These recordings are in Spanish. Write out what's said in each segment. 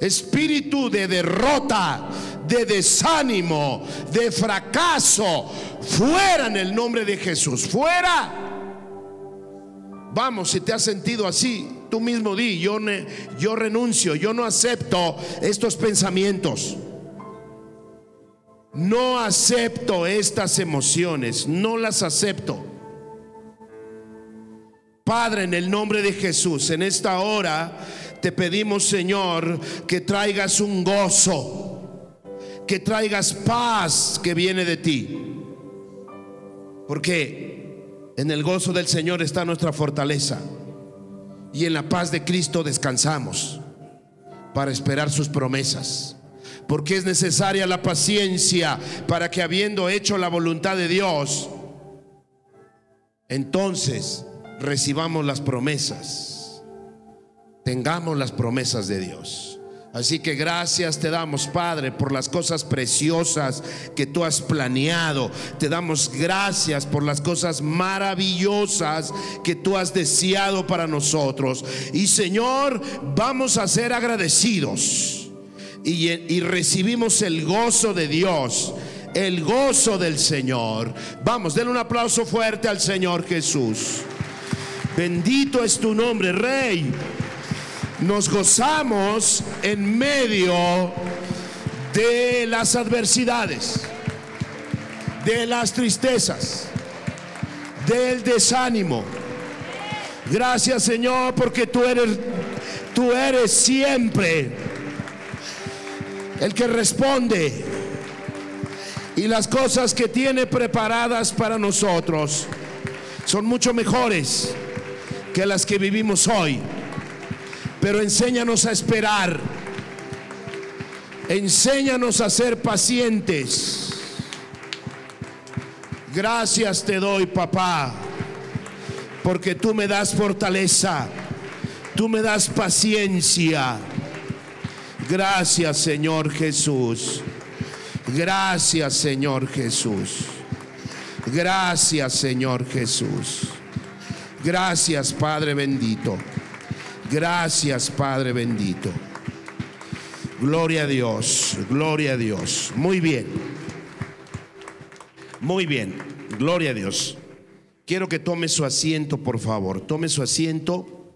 Espíritu de derrota, de desánimo, de fracaso, fuera en el nombre de Jesús, fuera. Vamos, si te has sentido así, tú mismo di, yo, yo renuncio, yo no acepto estos pensamientos. No acepto estas emociones, no las acepto. Padre, en el nombre de Jesús, en esta hora te pedimos Señor que traigas un gozo, que traigas paz que viene de ti. Porque en el gozo del Señor está nuestra fortaleza y en la paz de Cristo descansamos para esperar sus promesas. Porque es necesaria la paciencia para que habiendo hecho la voluntad de Dios, entonces recibamos las promesas tengamos las promesas de Dios. Así que gracias te damos, Padre, por las cosas preciosas que tú has planeado. Te damos gracias por las cosas maravillosas que tú has deseado para nosotros. Y Señor, vamos a ser agradecidos. Y, recibimos el gozo de Dios, el gozo del Señor. Vamos, denle un aplauso fuerte al Señor Jesús. Bendito es tu nombre, Rey nos gozamos en medio de las adversidades, de las tristezas, del desánimo. Gracias Señor porque tú eres, tú eres siempre el que responde y las cosas que tiene preparadas para nosotros son mucho mejores que las que vivimos hoy pero enséñanos a esperar. Enséñanos a ser pacientes. Gracias te doy, papá, porque tú me das fortaleza, tú me das paciencia. Gracias, Señor Jesús. Gracias, Señor Jesús. Gracias, Señor Jesús. Gracias, Padre bendito. Gracias, Padre bendito. Gloria a Dios, gloria a Dios. Muy bien. Muy bien, gloria a Dios. Quiero que tome su asiento, por favor. Tome su asiento.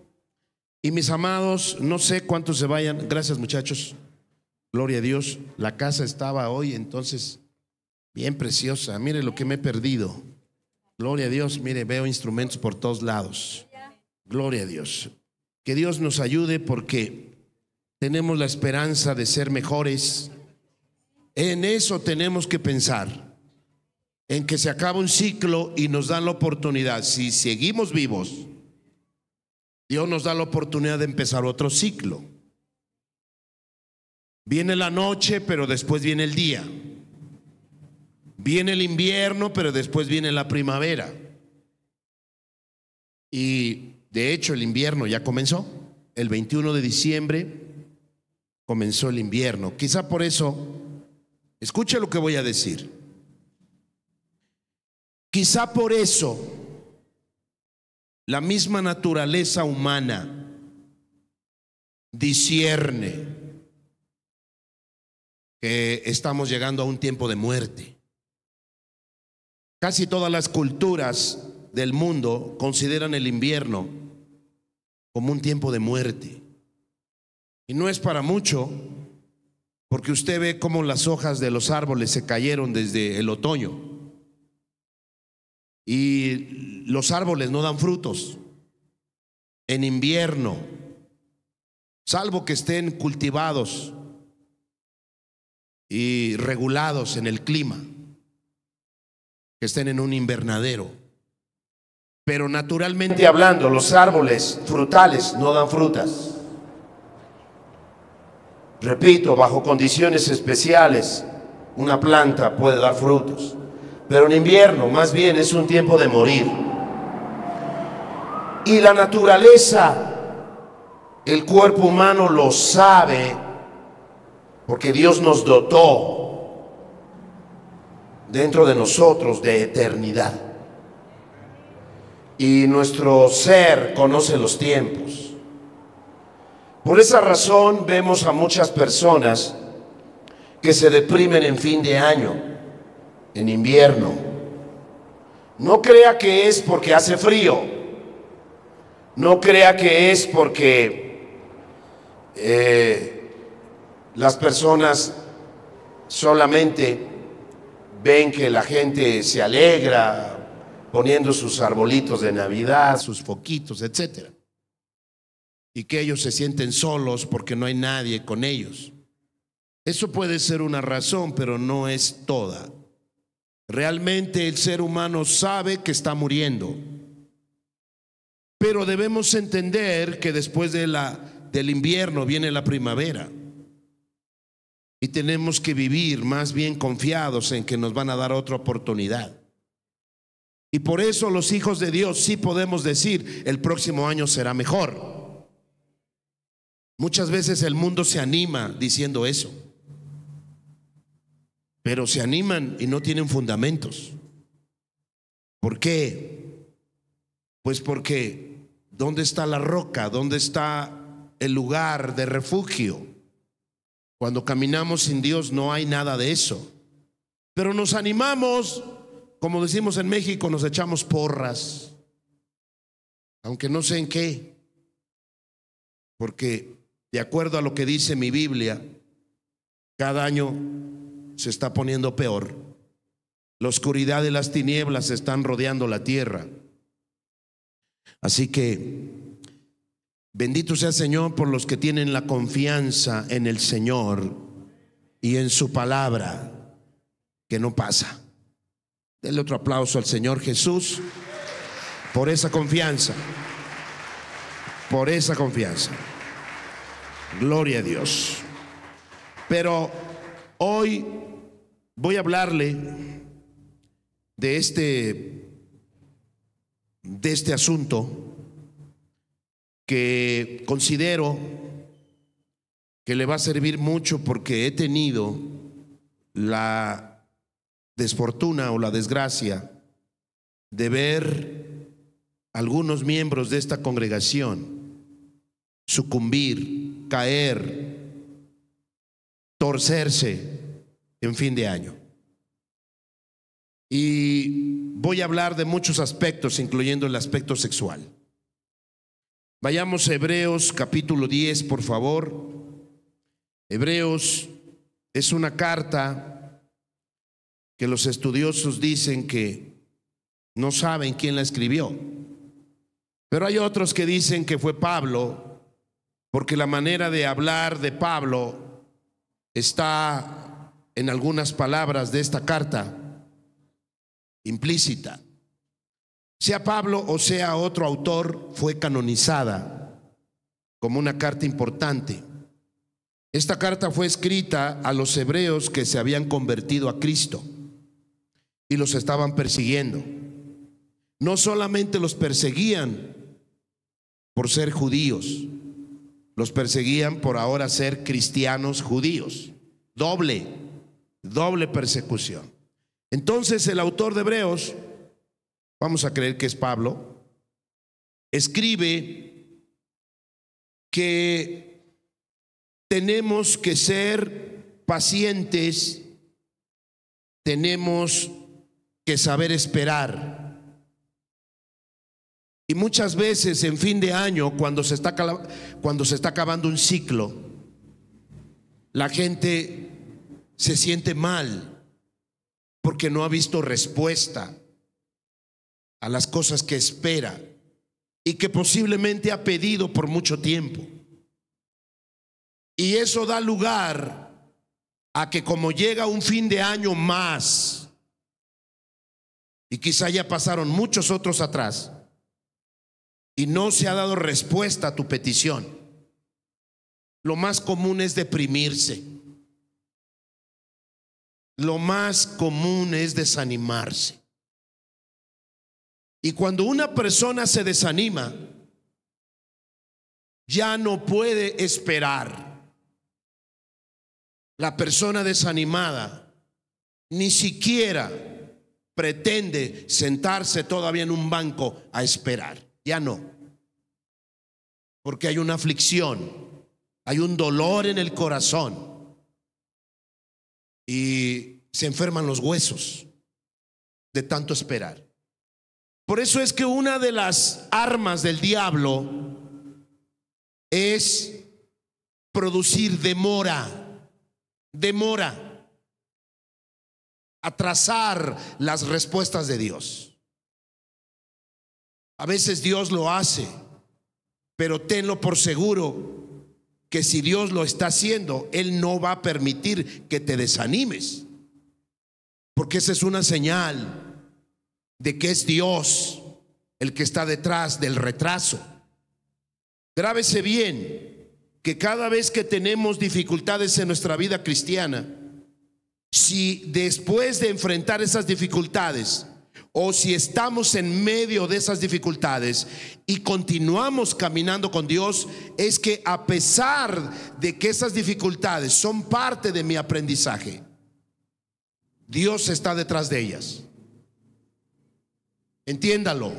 Y mis amados, no sé cuántos se vayan. Gracias, muchachos. Gloria a Dios. La casa estaba hoy, entonces, bien preciosa. Mire lo que me he perdido. Gloria a Dios. Mire, veo instrumentos por todos lados. Gloria a Dios. Que Dios nos ayude porque tenemos la esperanza de ser mejores. En eso tenemos que pensar, en que se acaba un ciclo y nos dan la oportunidad. Si seguimos vivos, Dios nos da la oportunidad de empezar otro ciclo. Viene la noche, pero después viene el día. Viene el invierno, pero después viene la primavera. Y de hecho, el invierno ya comenzó. El 21 de diciembre comenzó el invierno. Quizá por eso, escuche lo que voy a decir. Quizá por eso la misma naturaleza humana discierne que estamos llegando a un tiempo de muerte. Casi todas las culturas del mundo consideran el invierno como un tiempo de muerte. Y no es para mucho, porque usted ve cómo las hojas de los árboles se cayeron desde el otoño y los árboles no dan frutos en invierno, salvo que estén cultivados y regulados en el clima, que estén en un invernadero. Pero naturalmente hablando, los árboles frutales no dan frutas. Repito, bajo condiciones especiales, una planta puede dar frutos. Pero en invierno más bien es un tiempo de morir. Y la naturaleza, el cuerpo humano lo sabe, porque Dios nos dotó dentro de nosotros de eternidad y nuestro ser conoce los tiempos. Por esa razón vemos a muchas personas que se deprimen en fin de año, en invierno. No crea que es porque hace frío, no crea que es porque eh, las personas solamente ven que la gente se alegra, poniendo sus arbolitos de Navidad, sus foquitos, etc. Y que ellos se sienten solos porque no hay nadie con ellos. Eso puede ser una razón, pero no es toda. Realmente el ser humano sabe que está muriendo. Pero debemos entender que después de la, del invierno viene la primavera. Y tenemos que vivir más bien confiados en que nos van a dar otra oportunidad. Y por eso los hijos de Dios sí podemos decir, el próximo año será mejor. Muchas veces el mundo se anima diciendo eso, pero se animan y no tienen fundamentos. ¿Por qué? Pues porque ¿dónde está la roca? ¿Dónde está el lugar de refugio? Cuando caminamos sin Dios no hay nada de eso. Pero nos animamos como decimos en México, nos echamos porras, aunque no sé en qué, porque de acuerdo a lo que dice mi Biblia, cada año se está poniendo peor. La oscuridad y las tinieblas están rodeando la tierra. Así que bendito sea Señor por los que tienen la confianza en el Señor y en su palabra, que no pasa. Denle otro aplauso al Señor Jesús por esa confianza. Por esa confianza. Gloria a Dios. Pero hoy voy a hablarle de este de este asunto que considero que le va a servir mucho porque he tenido la desfortuna o la desgracia de ver algunos miembros de esta congregación sucumbir, caer, torcerse en fin de año. Y voy a hablar de muchos aspectos, incluyendo el aspecto sexual. Vayamos a Hebreos capítulo 10, por favor. Hebreos es una carta que los estudiosos dicen que no saben quién la escribió. Pero hay otros que dicen que fue Pablo, porque la manera de hablar de Pablo está en algunas palabras de esta carta implícita. Sea Pablo o sea otro autor, fue canonizada como una carta importante. Esta carta fue escrita a los hebreos que se habían convertido a Cristo y los estaban persiguiendo. No solamente los perseguían por ser judíos, los perseguían por ahora ser cristianos judíos. Doble, doble persecución. Entonces el autor de Hebreos, vamos a creer que es Pablo, escribe que tenemos que ser pacientes, tenemos saber esperar. Y muchas veces en fin de año, cuando se está, cuando se está acabando un ciclo, la gente se siente mal porque no ha visto respuesta a las cosas que espera y que posiblemente ha pedido por mucho tiempo. Y eso da lugar a que como llega un fin de año más, y quizá ya pasaron muchos otros atrás y no se ha dado respuesta a tu petición. Lo más común es deprimirse. Lo más común es desanimarse. Y cuando una persona se desanima, ya no puede esperar. La persona desanimada ni siquiera pretende sentarse todavía en un banco a esperar. Ya no. Porque hay una aflicción, hay un dolor en el corazón y se enferman los huesos de tanto esperar. Por eso es que una de las armas del diablo es producir demora, demora atrasar las respuestas de Dios. A veces Dios lo hace, pero tenlo por seguro que si Dios lo está haciendo, Él no va a permitir que te desanimes, porque esa es una señal de que es Dios el que está detrás del retraso. Grábese bien que cada vez que tenemos dificultades en nuestra vida cristiana, si después de enfrentar esas dificultades o si estamos en medio de esas dificultades y continuamos caminando con Dios, es que a pesar de que esas dificultades son parte de mi aprendizaje, Dios está detrás de ellas. Entiéndalo.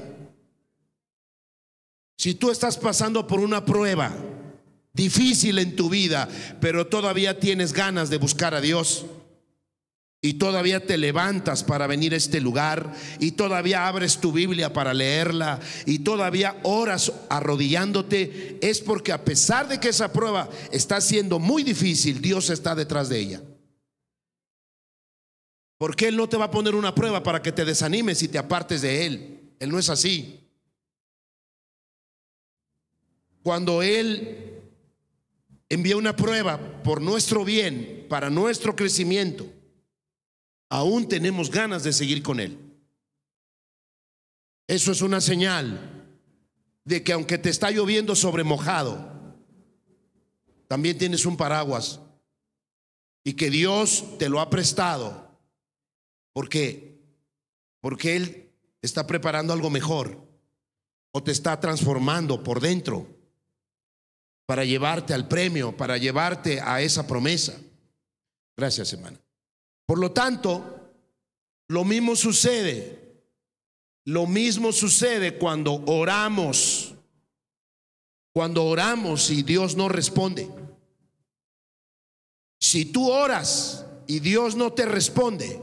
Si tú estás pasando por una prueba difícil en tu vida, pero todavía tienes ganas de buscar a Dios, y todavía te levantas para venir a este lugar y todavía abres tu Biblia para leerla y todavía oras arrodillándote, es porque a pesar de que esa prueba está siendo muy difícil, Dios está detrás de ella. Porque Él no te va a poner una prueba para que te desanimes y te apartes de Él. Él no es así. Cuando Él envía una prueba por nuestro bien, para nuestro crecimiento, aún tenemos ganas de seguir con Él. Eso es una señal de que aunque te está lloviendo sobre mojado, también tienes un paraguas y que Dios te lo ha prestado. ¿Por qué? Porque Él está preparando algo mejor o te está transformando por dentro para llevarte al premio, para llevarte a esa promesa. Gracias, hermana. Por lo tanto, lo mismo sucede. Lo mismo sucede cuando oramos. Cuando oramos y Dios no responde. Si tú oras y Dios no te responde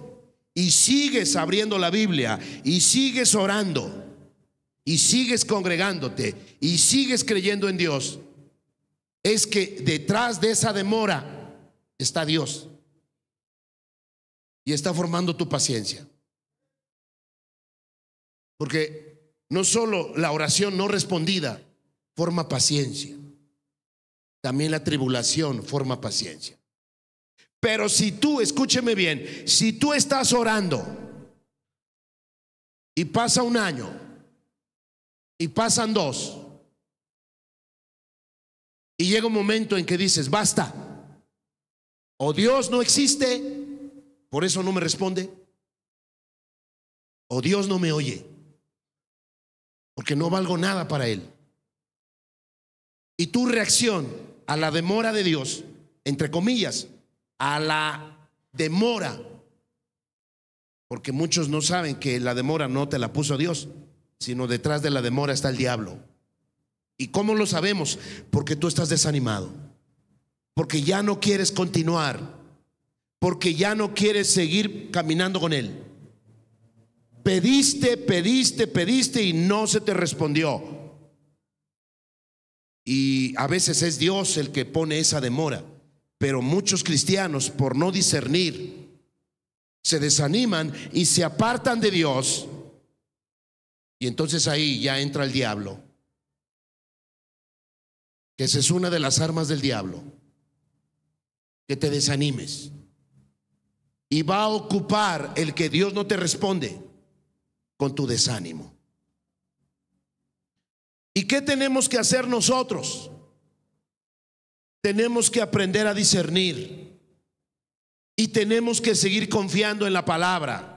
y sigues abriendo la Biblia y sigues orando y sigues congregándote y sigues creyendo en Dios, es que detrás de esa demora está Dios y está formando tu paciencia. Porque no solo la oración no respondida forma paciencia, también la tribulación forma paciencia. Pero si tú, escúcheme bien, si tú estás orando y pasa un año y pasan dos y llega un momento en que dices, basta, o Dios no existe por eso no me responde. O Dios no me oye, porque no valgo nada para Él. Y tu reacción a la demora de Dios, entre comillas, a la demora, porque muchos no saben que la demora no te la puso Dios, sino detrás de la demora está el diablo. ¿Y cómo lo sabemos? Porque tú estás desanimado, porque ya no quieres continuar porque ya no quieres seguir caminando con Él. Pediste, pediste, pediste y no se te respondió. Y a veces es Dios el que pone esa demora, pero muchos cristianos por no discernir se desaniman y se apartan de Dios. Y entonces ahí ya entra el diablo, que esa es una de las armas del diablo, que te desanimes y va a ocupar el que Dios no te responde con tu desánimo. ¿Y qué tenemos que hacer nosotros? Tenemos que aprender a discernir y tenemos que seguir confiando en la palabra.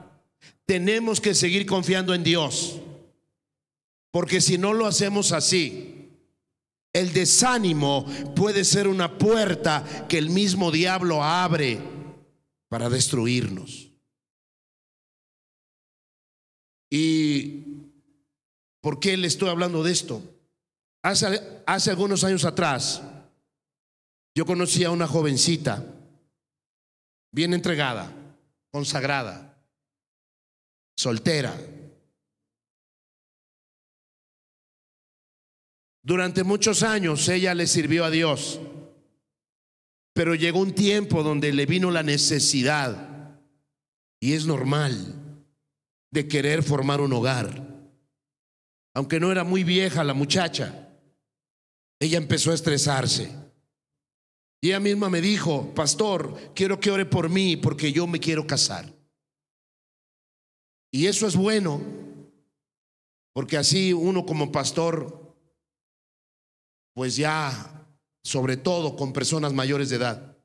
Tenemos que seguir confiando en Dios. Porque si no lo hacemos así, el desánimo puede ser una puerta que el mismo diablo abre para destruirnos. ¿Y por qué le estoy hablando de esto? Hace, hace algunos años atrás, yo conocí a una jovencita bien entregada, consagrada, soltera. Durante muchos años ella le sirvió a Dios. Pero llegó un tiempo donde le vino la necesidad, y es normal, de querer formar un hogar. Aunque no era muy vieja la muchacha, ella empezó a estresarse. Y ella misma me dijo, pastor, quiero que ore por mí porque yo me quiero casar. Y eso es bueno, porque así uno como pastor, pues ya sobre todo con personas mayores de edad.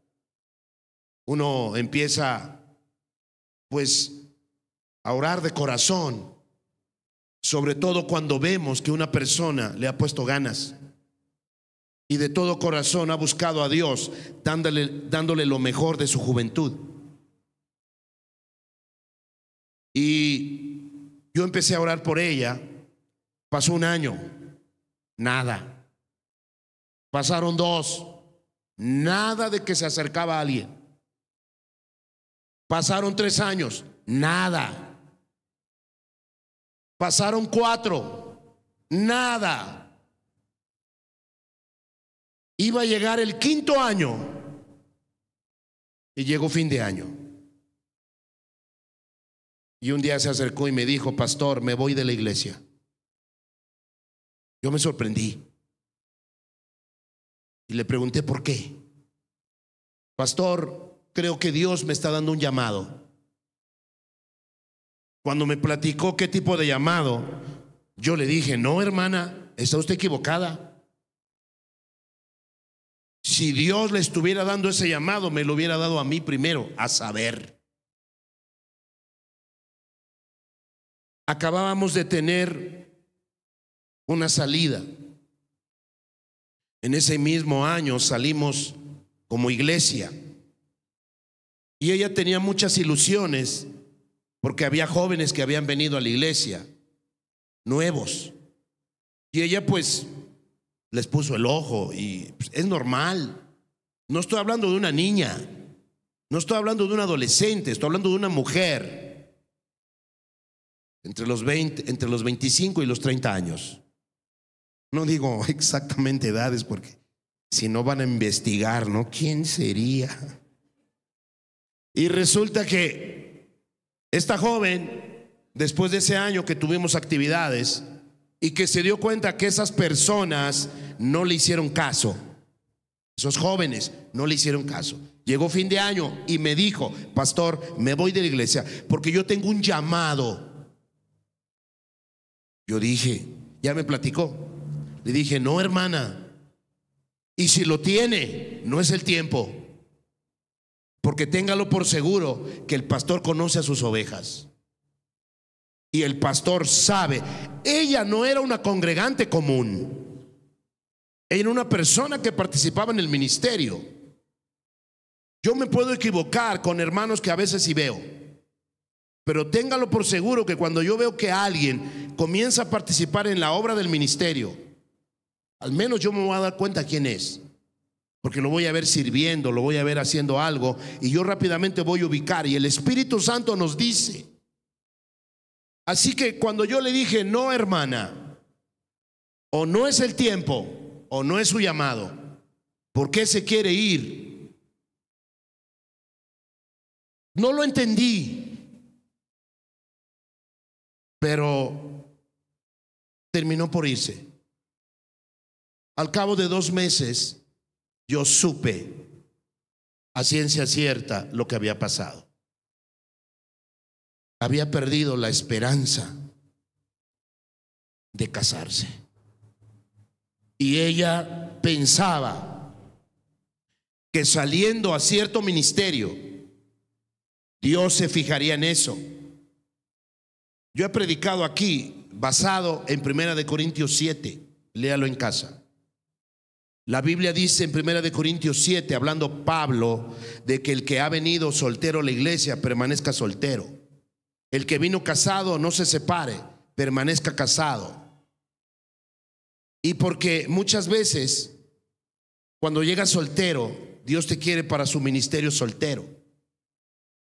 Uno empieza pues a orar de corazón, sobre todo cuando vemos que una persona le ha puesto ganas y de todo corazón ha buscado a Dios dándole, dándole lo mejor de su juventud. Y yo empecé a orar por ella, pasó un año, nada. Pasaron dos. Nada de que se acercaba a alguien. Pasaron tres años. Nada. Pasaron cuatro. Nada. Iba a llegar el quinto año y llegó fin de año. Y un día se acercó y me dijo, pastor, me voy de la iglesia. Yo me sorprendí. Y le pregunté por qué. Pastor, creo que Dios me está dando un llamado. Cuando me platicó qué tipo de llamado, yo le dije, no, hermana, está usted equivocada. Si Dios le estuviera dando ese llamado, me lo hubiera dado a mí primero, a saber. Acabábamos de tener una salida en ese mismo año salimos como iglesia. Y ella tenía muchas ilusiones porque había jóvenes que habían venido a la iglesia, nuevos. Y ella pues les puso el ojo y pues, es normal. No estoy hablando de una niña, no estoy hablando de un adolescente, estoy hablando de una mujer entre los, 20, entre los 25 y los 30 años. No digo exactamente edades porque si no van a investigar, ¿no? ¿Quién sería? Y resulta que esta joven, después de ese año que tuvimos actividades y que se dio cuenta que esas personas no le hicieron caso, esos jóvenes no le hicieron caso. Llegó fin de año y me dijo, pastor, me voy de la iglesia porque yo tengo un llamado. Yo dije, ya me platicó, le dije, no, hermana. Y si lo tiene, no es el tiempo. Porque téngalo por seguro que el pastor conoce a sus ovejas. Y el pastor sabe, ella no era una congregante común. era una persona que participaba en el ministerio. Yo me puedo equivocar con hermanos que a veces sí veo. Pero téngalo por seguro que cuando yo veo que alguien comienza a participar en la obra del ministerio, al menos yo me voy a dar cuenta quién es. Porque lo voy a ver sirviendo, lo voy a ver haciendo algo y yo rápidamente voy a ubicar. Y el Espíritu Santo nos dice. Así que cuando yo le dije, no hermana, o no es el tiempo, o no es su llamado, ¿por qué se quiere ir? No lo entendí, pero terminó por irse. Al cabo de dos meses, yo supe a ciencia cierta lo que había pasado. Había perdido la esperanza de casarse. Y ella pensaba que saliendo a cierto ministerio, Dios se fijaría en eso. Yo he predicado aquí basado en Primera de Corintios 7, léalo en casa. La Biblia dice en 1 Corintios 7, hablando Pablo, de que el que ha venido soltero a la iglesia permanezca soltero. El que vino casado no se separe, permanezca casado. Y porque muchas veces, cuando llegas soltero, Dios te quiere para su ministerio soltero.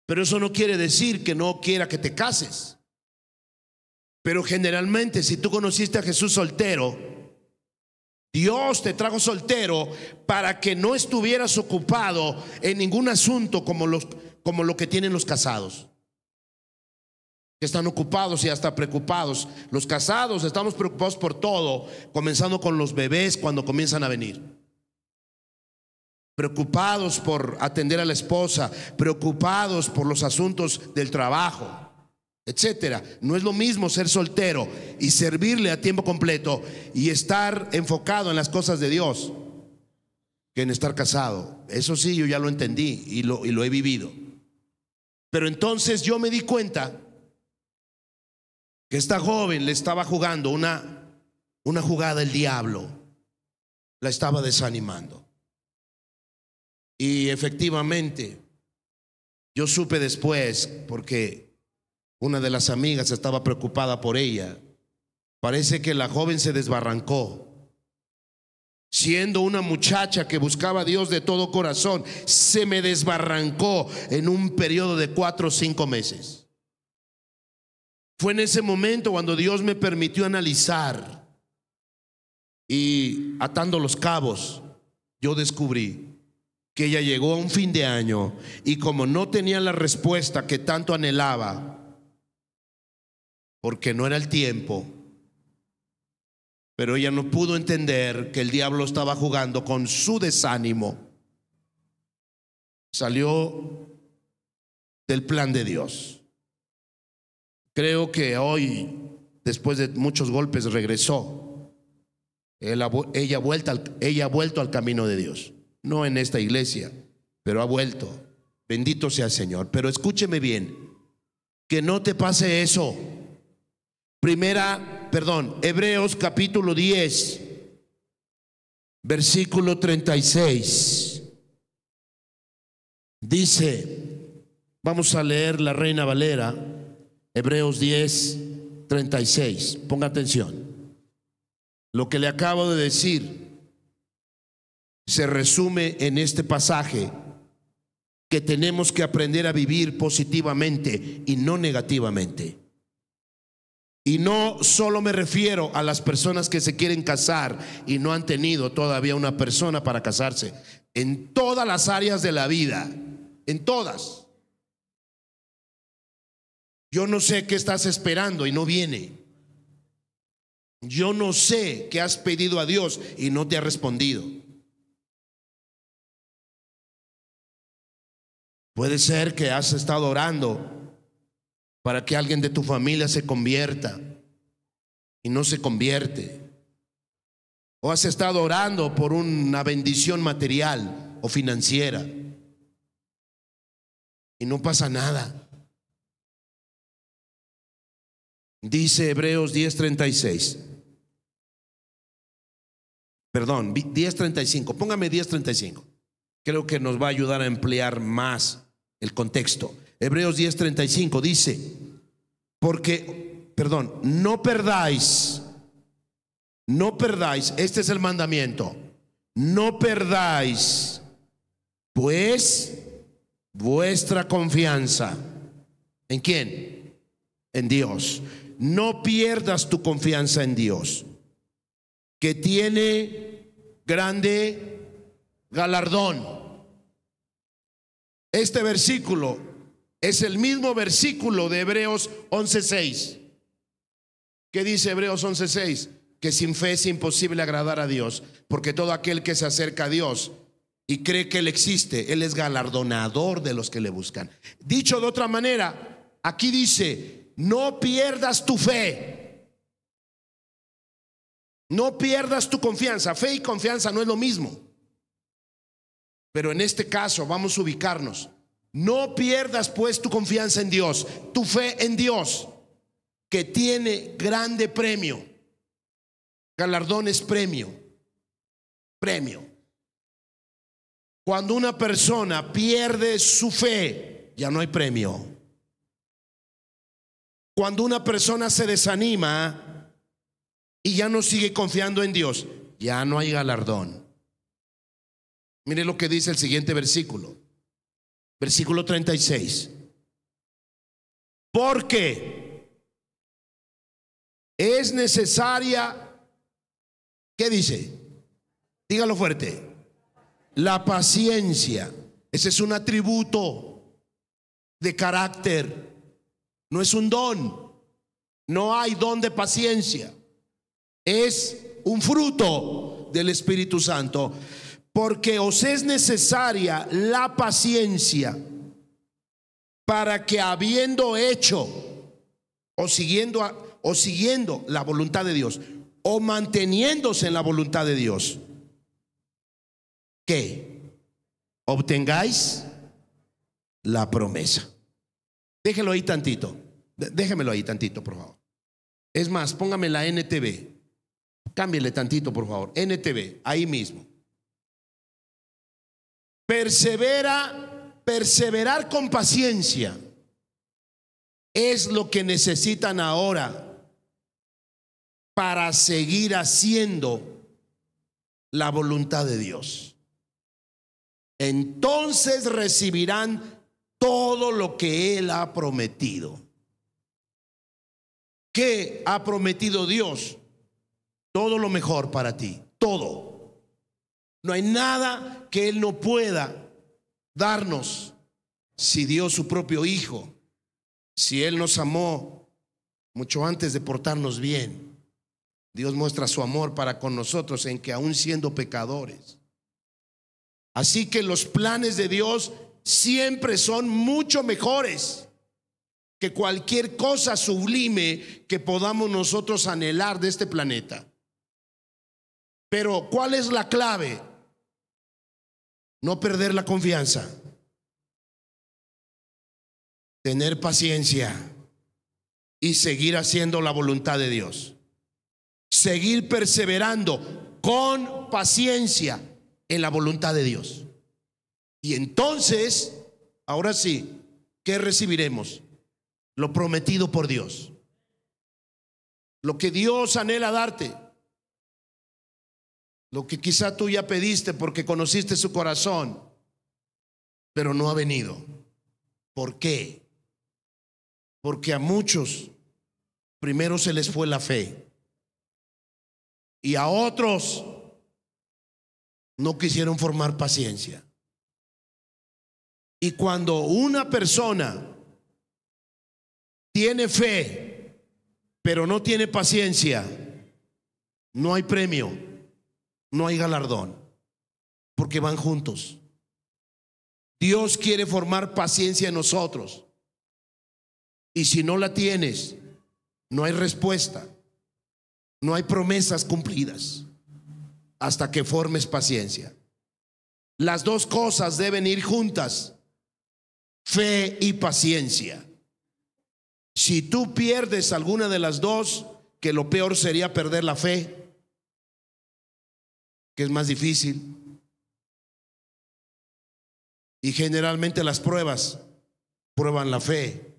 Pero eso no quiere decir que no quiera que te cases. Pero generalmente, si tú conociste a Jesús soltero, Dios te trajo soltero para que no estuvieras ocupado en ningún asunto como, los, lo que tienen los casados. Que están ocupados y hasta preocupados. Los casados estamos preocupados por todo, comenzando con los bebés cuando comienzan a venir. Preocupados por atender a la esposa, preocupados por los asuntos del trabajo etcétera. No es lo mismo ser soltero y servirle a tiempo completo y estar enfocado en las cosas de Dios que en estar casado. Eso sí, yo ya lo entendí y lo, y lo he vivido. Pero entonces yo me di cuenta que esta joven le estaba jugando una, una jugada el diablo, la estaba desanimando. Y efectivamente, yo supe después, porque una de las amigas estaba preocupada por ella. Parece que la joven se desbarrancó. Siendo una muchacha que buscaba a Dios de todo corazón, se me desbarrancó en un periodo de cuatro o cinco meses. Fue en ese momento cuando Dios me permitió analizar y atando los cabos, yo descubrí que ella llegó a un fin de año y como no tenía la respuesta que tanto anhelaba, porque no era el tiempo. Pero ella no pudo entender que el diablo estaba jugando con su desánimo. Salió del plan de Dios. Creo que hoy, después de muchos golpes, regresó. ella, ha vuelto al camino de Dios. No en esta iglesia, pero ha vuelto. Bendito sea el Señor. Pero escúcheme bien, que no te pase eso. Primera, perdón, Hebreos capítulo 10, versículo 36. Dice, vamos a leer la Reina Valera, Hebreos 10, 36. Ponga atención. Lo que le acabo de decir se resume en este pasaje que tenemos que aprender a vivir positivamente y no negativamente. Y no solo me refiero a las personas que se quieren casar y no han tenido todavía una persona para casarse. En todas las áreas de la vida, en todas. Yo no sé qué estás esperando y no viene. Yo no sé qué has pedido a Dios y no te ha respondido. Puede ser que has estado orando para que alguien de tu familia se convierta y no se convierte. O has estado orando por una bendición material o financiera y no pasa nada. Dice Hebreos 10:36. Perdón, 10:35. Póngame 10:35. Creo que nos va a ayudar a emplear más el contexto. Hebreos 10:35 dice, porque, perdón, no perdáis, no perdáis, este es el mandamiento, no perdáis, pues, vuestra confianza. ¿En quién? En Dios. No pierdas tu confianza en Dios, que tiene grande galardón. Este versículo es el mismo versículo de Hebreos 11:6. ¿Qué dice Hebreos 11:6? Que sin fe es imposible agradar a Dios, porque todo aquel que se acerca a Dios y cree que Él existe, Él es galardonador de los que le buscan. Dicho de otra manera, aquí dice, no pierdas tu fe. No pierdas tu confianza. Fe y confianza no es lo mismo. Pero en este caso vamos a ubicarnos. No pierdas pues tu confianza en Dios, tu fe en Dios, que tiene grande premio. Galardón es premio. Premio. Cuando una persona pierde su fe, ya no hay premio. Cuando una persona se desanima y ya no sigue confiando en Dios, ya no hay galardón. Mire lo que dice el siguiente versículo. Versículo 36. Porque es necesaria, ¿qué dice? Dígalo fuerte. La paciencia. Ese es un atributo de carácter. No es un don. No hay don de paciencia. Es un fruto del Espíritu Santo porque os es necesaria la paciencia para que habiendo hecho o siguiendo, o siguiendo la voluntad de Dios o manteniéndose en la voluntad de Dios, que obtengáis la promesa. Déjelo ahí tantito. Déjemelo ahí tantito, por favor. Es más, póngame la NTV. Cámbiale tantito, por favor. NTV, ahí mismo. Persevera, perseverar con paciencia es lo que necesitan ahora para seguir haciendo la voluntad de Dios. Entonces recibirán todo lo que Él ha prometido. ¿Qué ha prometido Dios? Todo lo mejor para ti, todo. No hay nada que Él no pueda darnos si Dios su propio Hijo, si Él nos amó mucho antes de portarnos bien. Dios muestra su amor para con nosotros en que aún siendo pecadores. Así que los planes de Dios siempre son mucho mejores que cualquier cosa sublime que podamos nosotros anhelar de este planeta. Pero ¿cuál es la clave? No perder la confianza. Tener paciencia y seguir haciendo la voluntad de Dios. Seguir perseverando con paciencia en la voluntad de Dios. Y entonces, ahora sí, ¿qué recibiremos? Lo prometido por Dios. Lo que Dios anhela darte. Lo que quizá tú ya pediste porque conociste su corazón, pero no ha venido. ¿Por qué? Porque a muchos primero se les fue la fe y a otros no quisieron formar paciencia. Y cuando una persona tiene fe, pero no tiene paciencia, no hay premio no hay galardón, porque van juntos. Dios quiere formar paciencia en nosotros. Y si no la tienes, no hay respuesta, no hay promesas cumplidas hasta que formes paciencia. Las dos cosas deben ir juntas, fe y paciencia. Si tú pierdes alguna de las dos, que lo peor sería perder la fe, que es más difícil. Y generalmente las pruebas prueban la fe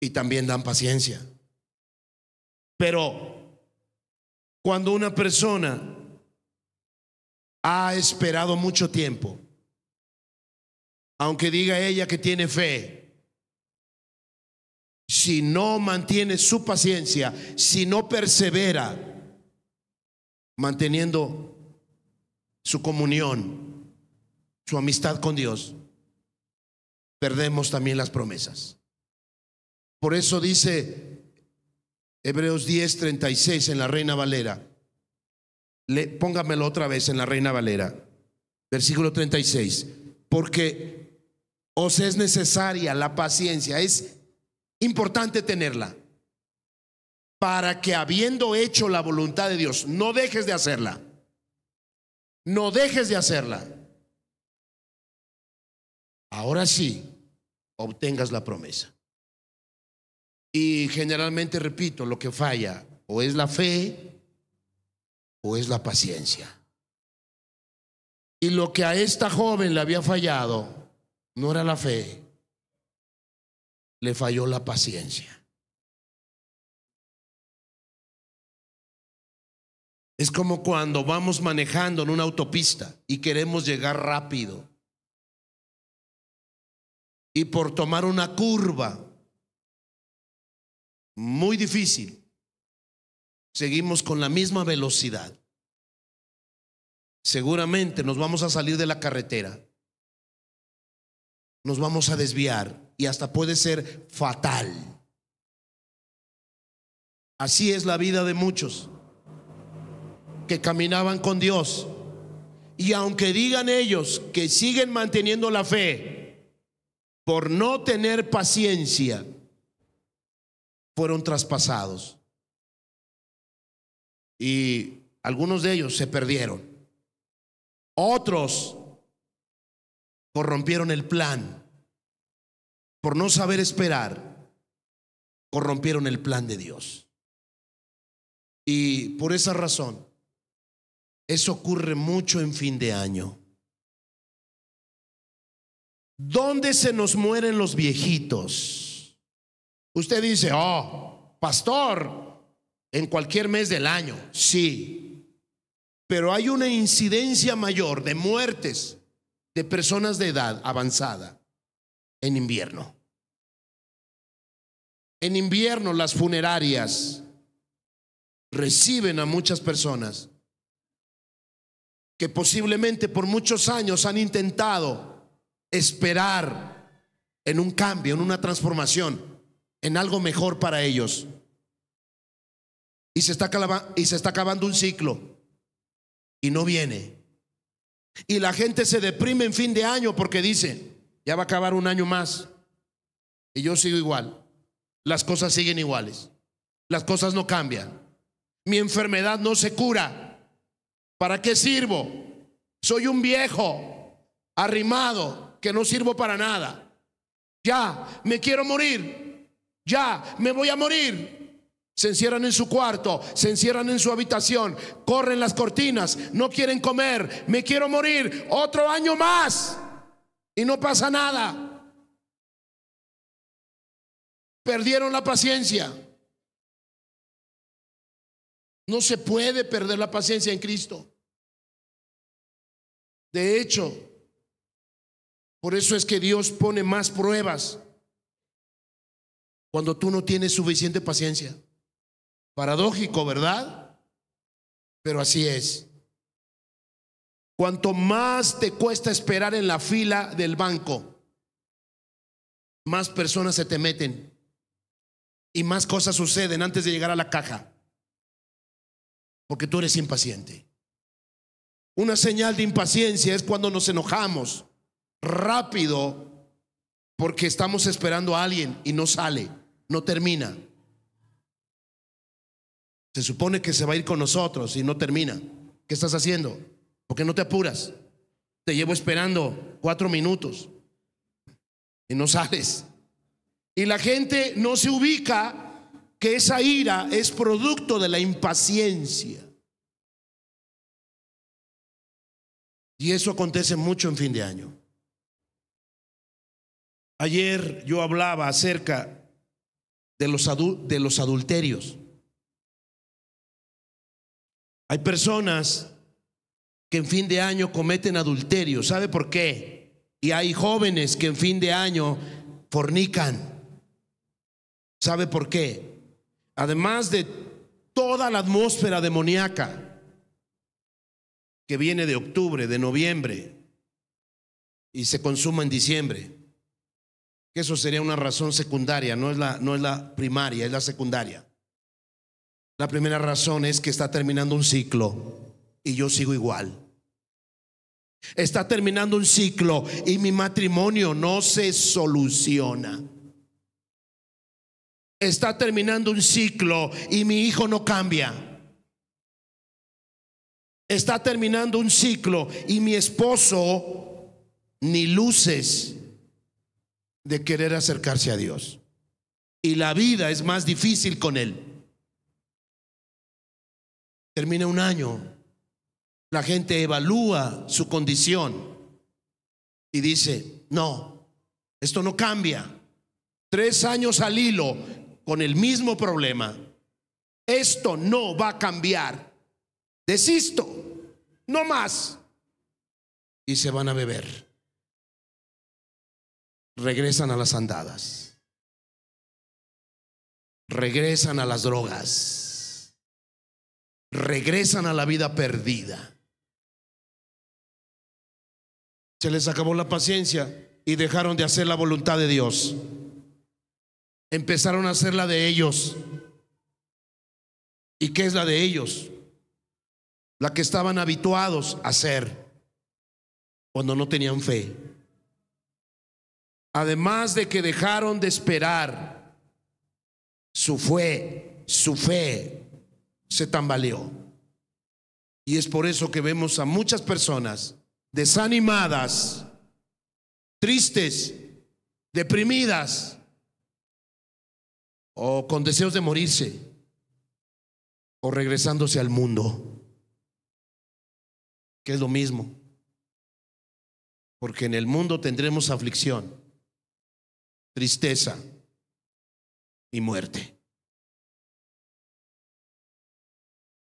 y también dan paciencia. Pero cuando una persona ha esperado mucho tiempo, aunque diga ella que tiene fe, si no mantiene su paciencia, si no persevera, manteniendo su comunión, su amistad con Dios, perdemos también las promesas. Por eso dice Hebreos 10, 36 en la Reina Valera. póngamelo otra vez en la Reina Valera. Versículo 36. Porque os es necesaria la paciencia. Es importante tenerla para que habiendo hecho la voluntad de Dios, no dejes de hacerla. No dejes de hacerla. Ahora sí, obtengas la promesa. Y generalmente, repito, lo que falla o es la fe o es la paciencia. Y lo que a esta joven le había fallado no era la fe, le falló la paciencia. Es como cuando vamos manejando en una autopista y queremos llegar rápido. Y por tomar una curva muy difícil, seguimos con la misma velocidad. Seguramente nos vamos a salir de la carretera, nos vamos a desviar y hasta puede ser fatal. Así es la vida de muchos que caminaban con Dios. Y aunque digan ellos que siguen manteniendo la fe, por no tener paciencia, fueron traspasados. Y algunos de ellos se perdieron. Otros corrompieron el plan. Por no saber esperar, corrompieron el plan de Dios. Y por esa razón, eso ocurre mucho en fin de año. ¿Dónde se nos mueren los viejitos? Usted dice, oh, pastor, en cualquier mes del año. Sí, pero hay una incidencia mayor de muertes de personas de edad avanzada en invierno. En invierno las funerarias reciben a muchas personas que posiblemente por muchos años han intentado esperar en un cambio, en una transformación, en algo mejor para ellos. Y se está, y se está acabando un ciclo y no viene. Y la gente se deprime en fin de año porque dice, ya va a acabar un año más y yo sigo igual. Las cosas siguen iguales. Las cosas no cambian. Mi enfermedad no se cura. ¿Para qué sirvo? Soy un viejo arrimado que no sirvo para nada. Ya, me quiero morir. Ya, me voy a morir. Se encierran en su cuarto, se encierran en su habitación, corren las cortinas, no quieren comer, me quiero morir, otro año más. Y no pasa nada. Perdieron la paciencia. No se puede perder la paciencia en Cristo. De hecho, por eso es que Dios pone más pruebas cuando tú no tienes suficiente paciencia. Paradójico, ¿verdad? Pero así es. Cuanto más te cuesta esperar en la fila del banco, más personas se te meten y más cosas suceden antes de llegar a la caja porque tú eres impaciente. Una señal de impaciencia es cuando nos enojamos rápido porque estamos esperando a alguien y no sale, no termina. Se supone que se va a ir con nosotros y no termina. ¿Qué estás haciendo? Porque no te apuras. Te llevo esperando cuatro minutos y no sales. Y la gente no se ubica que esa ira es producto de la impaciencia. Y eso acontece mucho en fin de año. Ayer yo hablaba acerca de los, de adulterios. Hay personas que en fin de año cometen adulterio. ¿Sabe por qué? Y hay jóvenes que en fin de año fornican. ¿Sabe por qué? además de toda la atmósfera demoníaca que viene de octubre, de noviembre y se consuma en diciembre, que eso sería una razón secundaria, no es la, no es la primaria, es la secundaria. La primera razón es que está terminando un ciclo y yo sigo igual. Está terminando un ciclo y mi matrimonio no se soluciona está terminando un ciclo y mi hijo no cambia. Está terminando un ciclo y mi esposo ni luces de querer acercarse a Dios. Y la vida es más difícil con él. Termina un año, la gente evalúa su condición y dice, no, esto no cambia. Tres años al hilo con el mismo problema. Esto no va a cambiar. Desisto, no más. Y se van a beber. Regresan a las andadas. Regresan a las drogas. Regresan a la vida perdida. Se les acabó la paciencia y dejaron de hacer la voluntad de Dios empezaron a hacer la de ellos. ¿Y qué es la de ellos? La que estaban habituados a hacer cuando no tenían fe. Además de que dejaron de esperar, su fe, su fe se tambaleó. Y es por eso que vemos a muchas personas desanimadas, tristes, deprimidas, o con deseos de morirse, o regresándose al mundo, que es lo mismo, porque en el mundo tendremos aflicción, tristeza y muerte.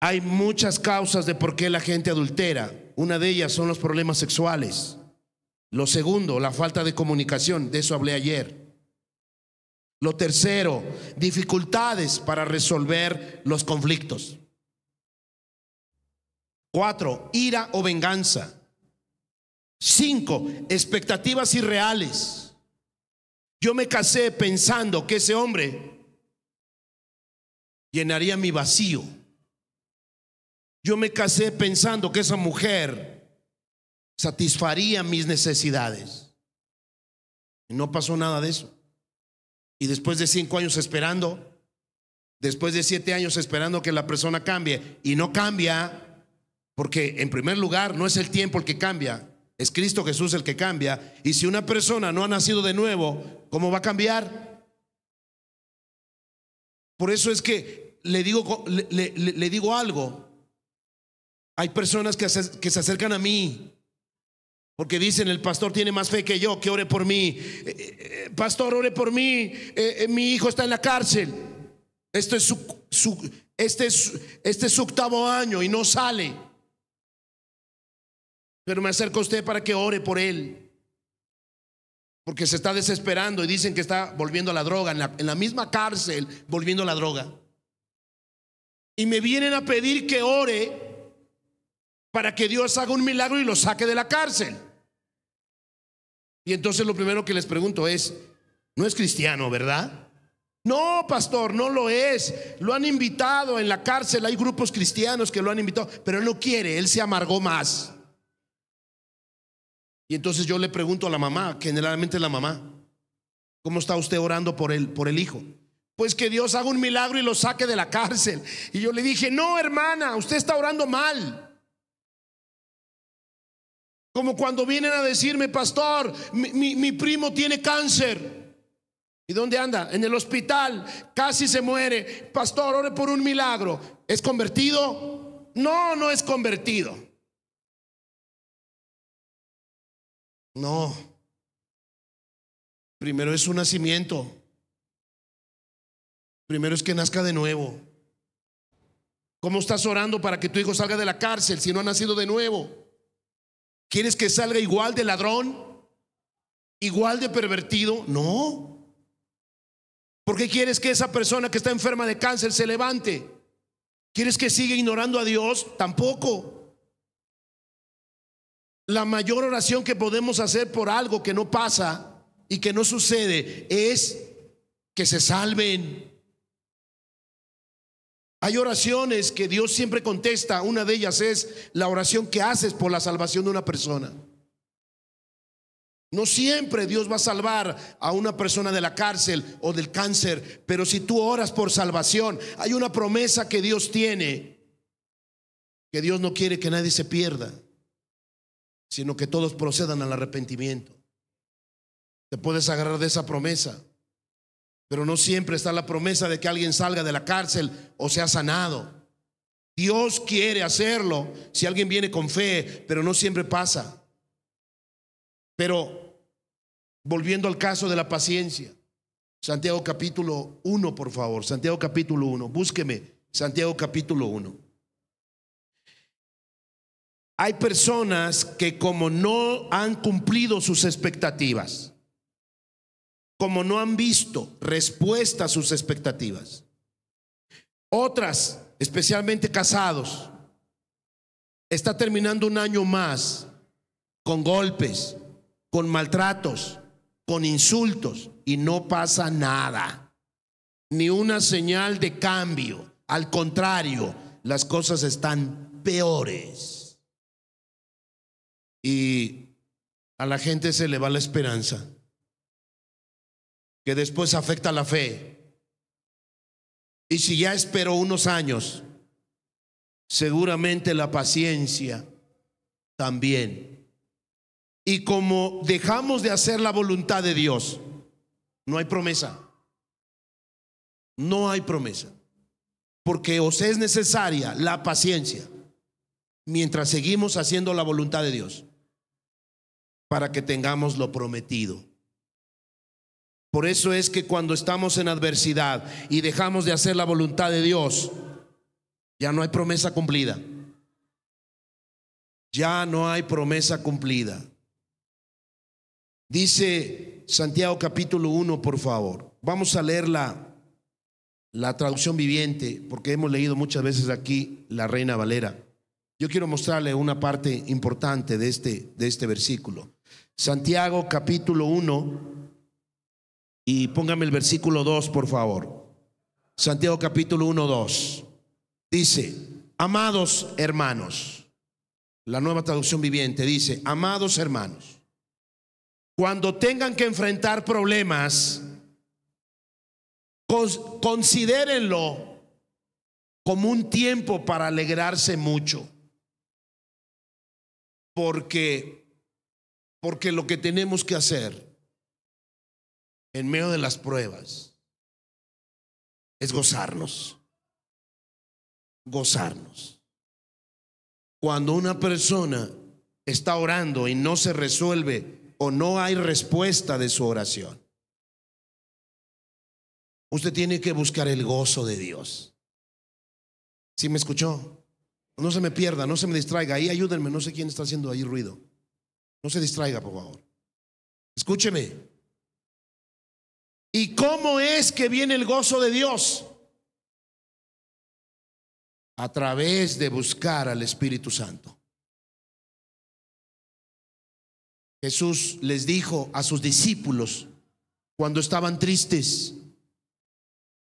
Hay muchas causas de por qué la gente adultera. Una de ellas son los problemas sexuales. Lo segundo, la falta de comunicación, de eso hablé ayer. Lo tercero, dificultades para resolver los conflictos. Cuatro, ira o venganza. Cinco, expectativas irreales. Yo me casé pensando que ese hombre llenaría mi vacío. Yo me casé pensando que esa mujer satisfaría mis necesidades. Y no pasó nada de eso. Y después de cinco años esperando, después de siete años esperando que la persona cambie y no cambia, porque en primer lugar no es el tiempo el que cambia, es Cristo Jesús el que cambia. Y si una persona no ha nacido de nuevo, ¿cómo va a cambiar? Por eso es que le digo, le, digo algo. Hay personas que se acercan a mí porque dicen, el pastor tiene más fe que yo, que ore por mí. Eh, eh, pastor, ore por mí. Eh, mi hijo está en la cárcel. Este es su, este, es, este octavo año y no sale. Pero me acerco a usted para que ore por él. Porque se está desesperando y dicen que está volviendo a la droga, en la misma cárcel, volviendo a la droga. Y me vienen a pedir que ore para que Dios haga un milagro y lo saque de la cárcel. Y entonces lo primero que les pregunto es, no es cristiano, ¿verdad? No, pastor, no lo es. Lo han invitado en la cárcel, hay grupos cristianos que lo han invitado, pero él no quiere, él se amargó más. Y entonces yo le pregunto a la mamá, generalmente la mamá, ¿cómo está usted orando por él, por el hijo? Pues que Dios haga un milagro y lo saque de la cárcel. Y yo le dije, no, hermana, usted está orando mal. Como cuando vienen a decirme, pastor, mi, primo tiene cáncer. ¿Y dónde anda? En el hospital, casi se muere. Pastor, ore por un milagro. ¿Es convertido? No, no es convertido. No. Primero es su nacimiento. Primero es que nazca de nuevo. ¿Cómo estás orando para que tu hijo salga de la cárcel si no ha nacido de nuevo? ¿Quieres que salga igual de ladrón? ¿Igual de pervertido? No. ¿Por qué quieres que esa persona que está enferma de cáncer se levante? ¿Quieres que siga ignorando a Dios? Tampoco. La mayor oración que podemos hacer por algo que no pasa y que no sucede es que se salven. Hay oraciones que Dios siempre contesta. Una de ellas es la oración que haces por la salvación de una persona. No siempre Dios va a salvar a una persona de la cárcel o del cáncer, pero si tú oras por salvación, hay una promesa que Dios tiene, que Dios no quiere que nadie se pierda, sino que todos procedan al arrepentimiento. Te puedes agarrar de esa promesa. Pero no siempre está la promesa de que alguien salga de la cárcel o sea sanado. Dios quiere hacerlo si alguien viene con fe, pero no siempre pasa. Pero volviendo al caso de la paciencia, Santiago capítulo 1, por favor, Santiago capítulo 1, búsqueme, Santiago capítulo 1. Hay personas que como no han cumplido sus expectativas, como no han visto respuesta a sus expectativas. Otras, especialmente casados, está terminando un año más con golpes, con maltratos, con insultos y no pasa nada, ni una señal de cambio. Al contrario, las cosas están peores. Y a la gente se le va la esperanza que después afecta la fe. Y si ya espero unos años, seguramente la paciencia también. Y como dejamos de hacer la voluntad de Dios, no hay promesa. No hay promesa. Porque os es necesaria la paciencia mientras seguimos haciendo la voluntad de Dios para que tengamos lo prometido. Por eso es que cuando estamos en adversidad y dejamos de hacer la voluntad de Dios, ya no hay promesa cumplida. Ya no hay promesa cumplida. Dice Santiago capítulo 1, por favor. Vamos a leer la, traducción viviente, porque hemos leído muchas veces aquí la Reina Valera. Yo quiero mostrarle una parte importante de este, de este versículo. Santiago capítulo 1, y póngame el versículo 2, por favor. Santiago capítulo 1, 2. Dice, amados hermanos, la nueva traducción viviente dice, amados hermanos, cuando tengan que enfrentar problemas, considérenlo como un tiempo para alegrarse mucho. Porque porque lo que tenemos que hacer en medio de las pruebas es gozarnos. Gozarnos. Cuando una persona está orando y no se resuelve o no hay respuesta de su oración, usted tiene que buscar el gozo de Dios. ¿Sí me escuchó? No se me pierda, no se me distraiga. Ahí ayúdenme, no sé quién está haciendo ahí ruido. No se distraiga, por favor. Escúcheme. ¿Y cómo es que viene el gozo de Dios? A través de buscar al Espíritu Santo. Jesús les dijo a sus discípulos cuando estaban tristes,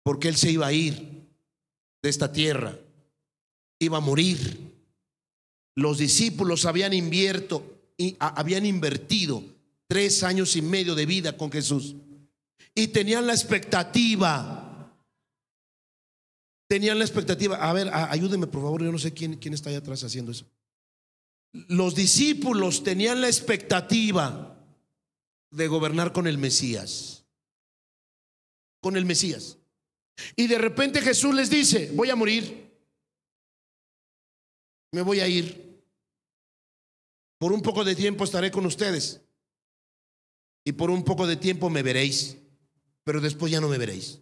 porque Él se iba a ir de esta tierra, iba a morir. Los discípulos habían invierto, habían invertido tres años y medio de vida con Jesús y tenían la expectativa. Tenían la expectativa. A ver, ayúdeme por favor, yo no sé quién, quién está allá atrás haciendo eso. Los discípulos tenían la expectativa de gobernar con el Mesías. Con el Mesías. Y de repente Jesús les dice, voy a morir, me voy a ir, por un poco de tiempo estaré con ustedes y por un poco de tiempo me veréis pero después ya no me veréis.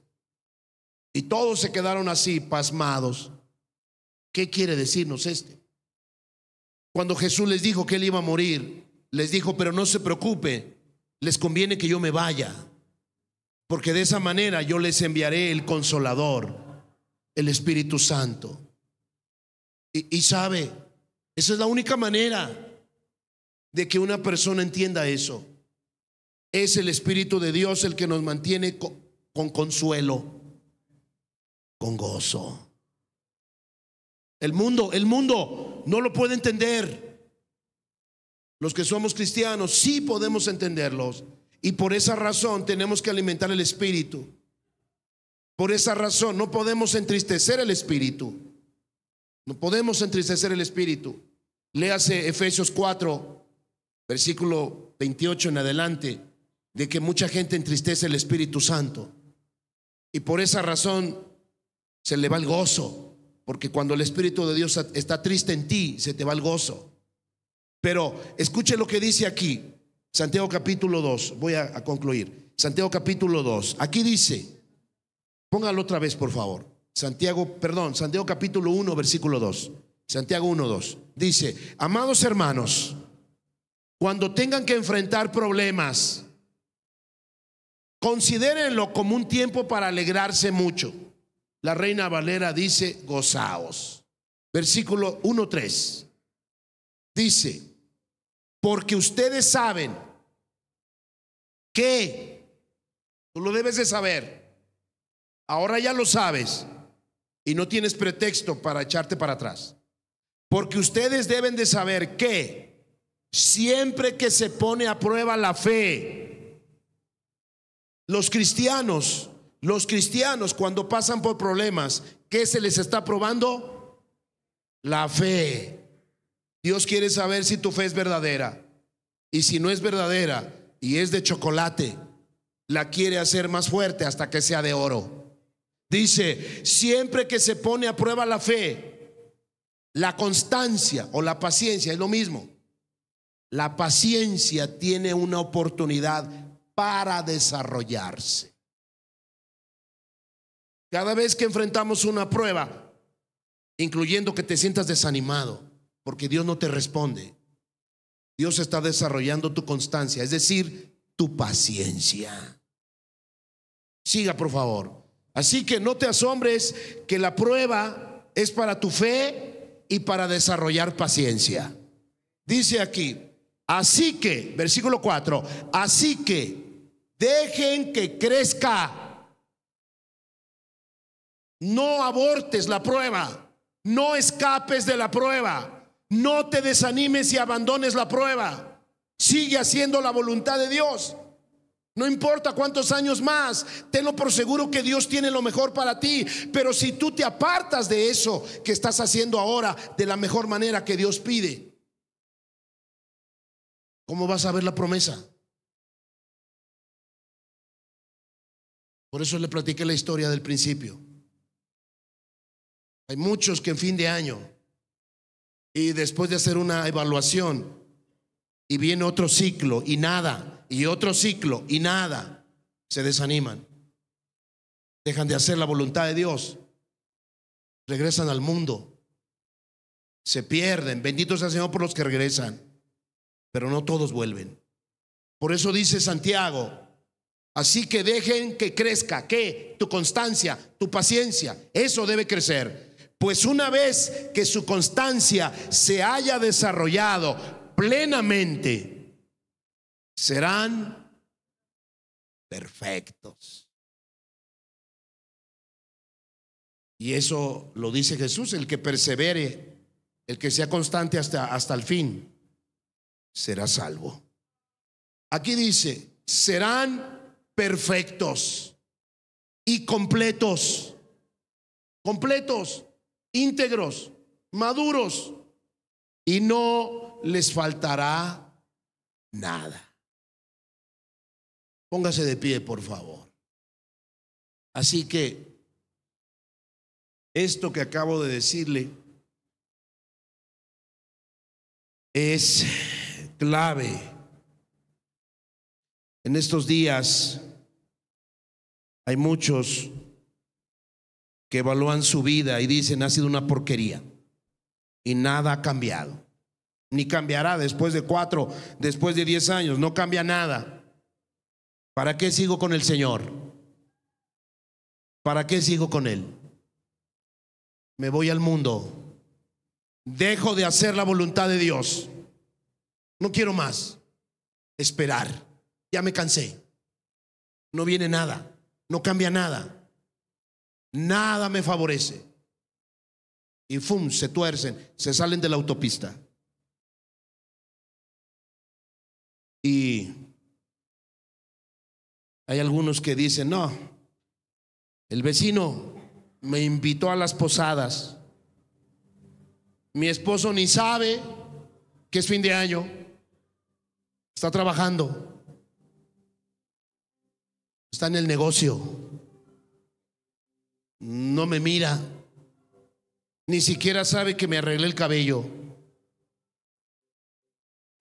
Y todos se quedaron así, pasmados. ¿Qué quiere decirnos este? Cuando Jesús les dijo que él iba a morir, les dijo, pero no se preocupe, les conviene que yo me vaya, porque de esa manera yo les enviaré el consolador, el Espíritu Santo. Y, y sabe, esa es la única manera de que una persona entienda eso. Es el Espíritu de Dios el que nos mantiene con, consuelo, con gozo. El mundo, el mundo no lo puede entender. Los que somos cristianos sí podemos entenderlos. Y por esa razón tenemos que alimentar el espíritu. Por esa razón no podemos entristecer el espíritu. No podemos entristecer el espíritu. Léase Efesios 4, versículo 28 en adelante de que mucha gente entristece el Espíritu Santo. Y por esa razón se le va el gozo, porque cuando el Espíritu de Dios está triste en ti, se te va el gozo. Pero escuche lo que dice aquí, Santiago capítulo 2, voy a, concluir. Santiago capítulo 2, aquí dice, póngalo otra vez por favor. Santiago, perdón, Santiago capítulo 1, versículo 2. Santiago 1, 2. Dice, amados hermanos, cuando tengan que enfrentar problemas, Considérenlo como un tiempo para alegrarse mucho. La reina Valera dice, gozaos. Versículo 1.3. Dice, porque ustedes saben que, tú lo debes de saber, ahora ya lo sabes y no tienes pretexto para echarte para atrás. Porque ustedes deben de saber que siempre que se pone a prueba la fe, los cristianos, los cristianos cuando pasan por problemas, ¿qué se les está probando? La fe. Dios quiere saber si tu fe es verdadera. Y si no es verdadera y es de chocolate, la quiere hacer más fuerte hasta que sea de oro. Dice, siempre que se pone a prueba la fe, la constancia o la paciencia es lo mismo. La paciencia tiene una oportunidad para desarrollarse. Cada vez que enfrentamos una prueba, incluyendo que te sientas desanimado, porque Dios no te responde, Dios está desarrollando tu constancia, es decir, tu paciencia. Siga, por favor. Así que no te asombres que la prueba es para tu fe y para desarrollar paciencia. Dice aquí, así que, versículo 4, así que Dejen que crezca. No abortes la prueba. No escapes de la prueba. No te desanimes y abandones la prueba. Sigue haciendo la voluntad de Dios. No importa cuántos años más, tenlo por seguro que Dios tiene lo mejor para ti. Pero si tú te apartas de eso que estás haciendo ahora de la mejor manera que Dios pide, ¿cómo vas a ver la promesa? Por eso le platiqué la historia del principio. Hay muchos que en fin de año y después de hacer una evaluación y viene otro ciclo y nada, y otro ciclo y nada, se desaniman. Dejan de hacer la voluntad de Dios. Regresan al mundo. Se pierden. Bendito sea el Señor por los que regresan. Pero no todos vuelven. Por eso dice Santiago, Así que dejen que crezca, ¿qué? Tu constancia, tu paciencia, eso debe crecer. Pues una vez que su constancia se haya desarrollado plenamente, serán perfectos. Y eso lo dice Jesús, el que persevere, el que sea constante hasta, hasta el fin, será salvo. Aquí dice, serán perfectos y completos, completos, íntegros, maduros, y no les faltará nada. Póngase de pie, por favor. Así que esto que acabo de decirle es clave en estos días hay muchos que evalúan su vida y dicen ha sido una porquería y nada ha cambiado. Ni cambiará después de cuatro, después de diez años, no cambia nada. ¿Para qué sigo con el Señor? ¿Para qué sigo con Él? Me voy al mundo. Dejo de hacer la voluntad de Dios. No quiero más esperar ya me cansé. No viene nada, no cambia nada. Nada me favorece. Y fum, se tuercen, se salen de la autopista. Y hay algunos que dicen, no, el vecino me invitó a las posadas. Mi esposo ni sabe que es fin de año. Está trabajando está en el negocio, no me mira, ni siquiera sabe que me arreglé el cabello,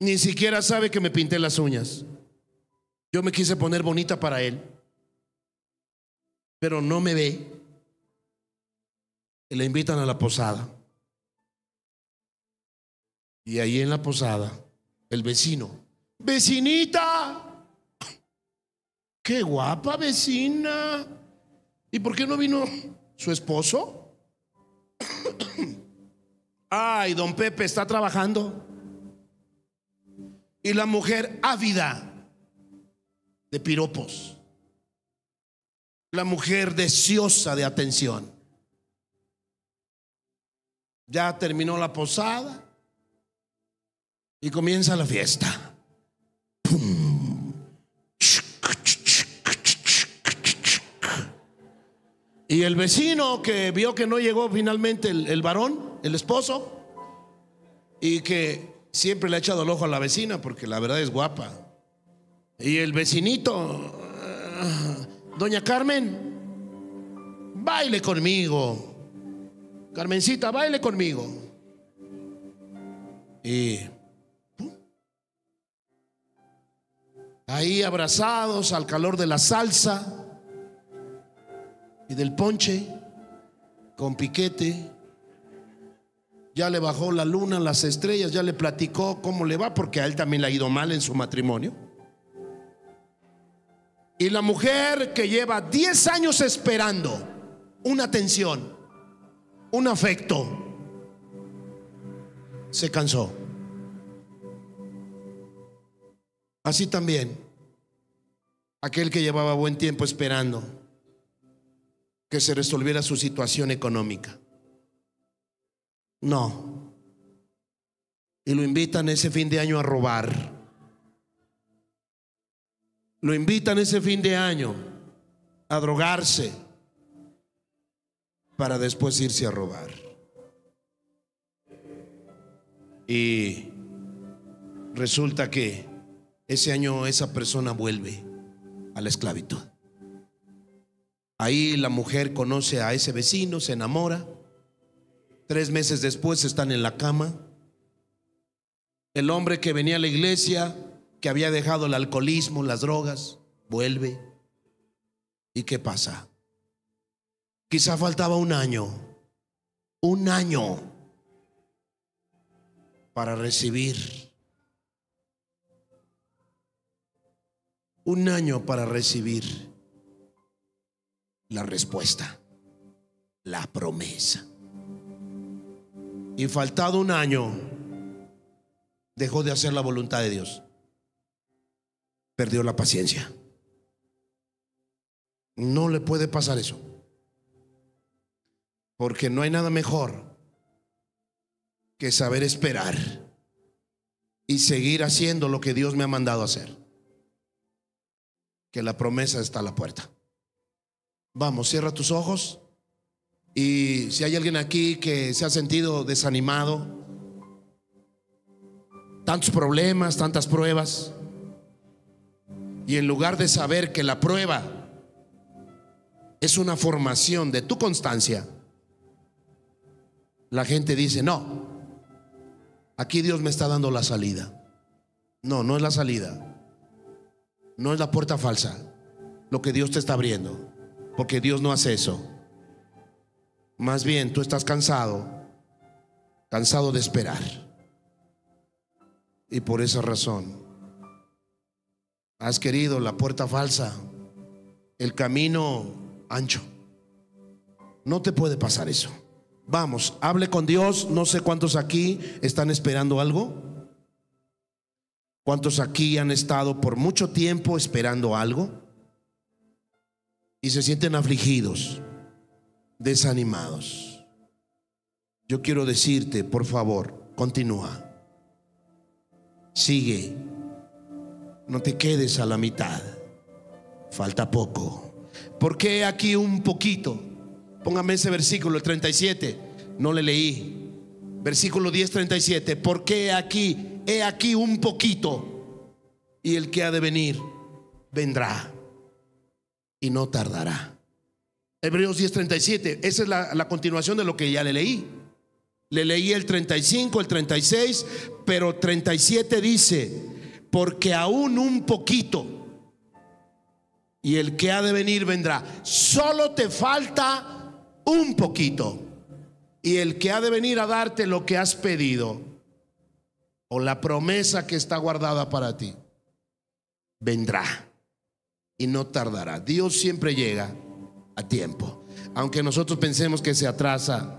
ni siquiera sabe que me pinté las uñas. Yo me quise poner bonita para él, pero no me ve. Y le invitan a la posada. Y ahí en la posada, el vecino, vecinita, Qué guapa vecina. ¿Y por qué no vino su esposo? Ay, don Pepe está trabajando. Y la mujer ávida de piropos. La mujer deseosa de atención. Ya terminó la posada y comienza la fiesta. Y el vecino que vio que no llegó finalmente el, varón, el esposo, y que siempre le ha echado el ojo a la vecina porque la verdad es guapa. Y el vecinito, ah, doña Carmen, baile conmigo. Carmencita, baile conmigo. Y ahí abrazados al calor de la salsa y del ponche con piquete. Ya le bajó la luna, las estrellas, ya le platicó cómo le va, porque a él también le ha ido mal en su matrimonio. Y la mujer que lleva 10 años esperando una atención, un afecto, se cansó. Así también, aquel que llevaba buen tiempo esperando que se resolviera su situación económica. No. Y lo invitan ese fin de año a robar. Lo invitan ese fin de año a drogarse para después irse a robar. Y resulta que ese año esa persona vuelve a la esclavitud. Ahí la mujer conoce a ese vecino, se enamora. Tres meses después están en la cama. El hombre que venía a la iglesia, que había dejado el alcoholismo, las drogas, vuelve. ¿Y qué pasa? Quizá faltaba un año, un año para recibir. Un año para recibir. La respuesta, la promesa. Y faltado un año, dejó de hacer la voluntad de Dios. Perdió la paciencia. No le puede pasar eso. Porque no hay nada mejor que saber esperar y seguir haciendo lo que Dios me ha mandado hacer. Que la promesa está a la puerta. Vamos, cierra tus ojos. Y si hay alguien aquí que se ha sentido desanimado, tantos problemas, tantas pruebas, y en lugar de saber que la prueba es una formación de tu constancia, la gente dice, no, aquí Dios me está dando la salida. No, no es la salida. No es la puerta falsa, lo que Dios te está abriendo. Porque Dios no hace eso. Más bien, tú estás cansado, cansado de esperar. Y por esa razón, has querido la puerta falsa, el camino ancho. No te puede pasar eso. Vamos, hable con Dios. No sé cuántos aquí están esperando algo. ¿Cuántos aquí han estado por mucho tiempo esperando algo? y se sienten afligidos, desanimados. Yo quiero decirte, por favor, continúa. Sigue. No te quedes a la mitad. Falta poco. Porque aquí un poquito. Póngame ese versículo, el 37. No le leí. Versículo 10, 37. Porque aquí, he aquí un poquito. Y el que ha de venir, vendrá y no tardará. Hebreos 10:37, esa es la, la continuación de lo que ya le leí. Le leí el 35, el 36, pero 37 dice, porque aún un poquito, y el que ha de venir vendrá, solo te falta un poquito, y el que ha de venir a darte lo que has pedido, o la promesa que está guardada para ti, vendrá y no tardará. Dios siempre llega a tiempo. Aunque nosotros pensemos que se atrasa,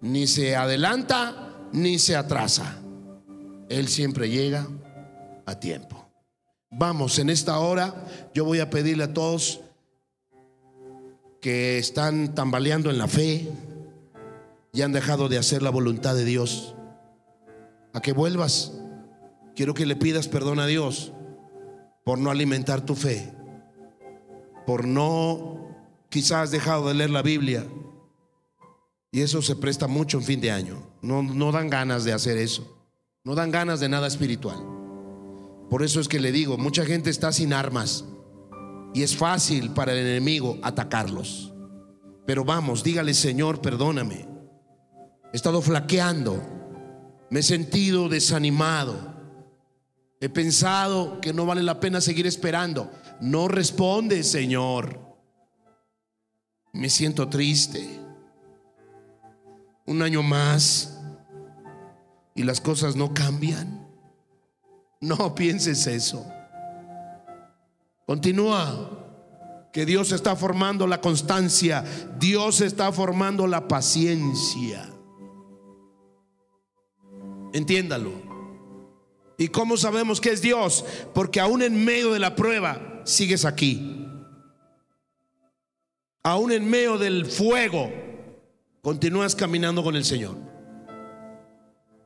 ni se adelanta, ni se atrasa. Él siempre llega a tiempo. Vamos, en esta hora yo voy a pedirle a todos que están tambaleando en la fe y han dejado de hacer la voluntad de Dios, a que vuelvas. Quiero que le pidas perdón a Dios por no alimentar tu fe por no quizás dejado de leer la Biblia. Y eso se presta mucho en fin de año. No, no dan ganas de hacer eso. No dan ganas de nada espiritual. Por eso es que le digo, mucha gente está sin armas y es fácil para el enemigo atacarlos. Pero vamos, dígale, Señor, perdóname. He estado flaqueando, me he sentido desanimado He pensado que no vale la pena seguir esperando. No responde, Señor. Me siento triste. Un año más y las cosas no cambian. No pienses eso. Continúa que Dios está formando la constancia, Dios está formando la paciencia. Entiéndalo. ¿Y cómo sabemos que es Dios? Porque aún en medio de la prueba sigues aquí. Aún en medio del fuego continúas caminando con el Señor.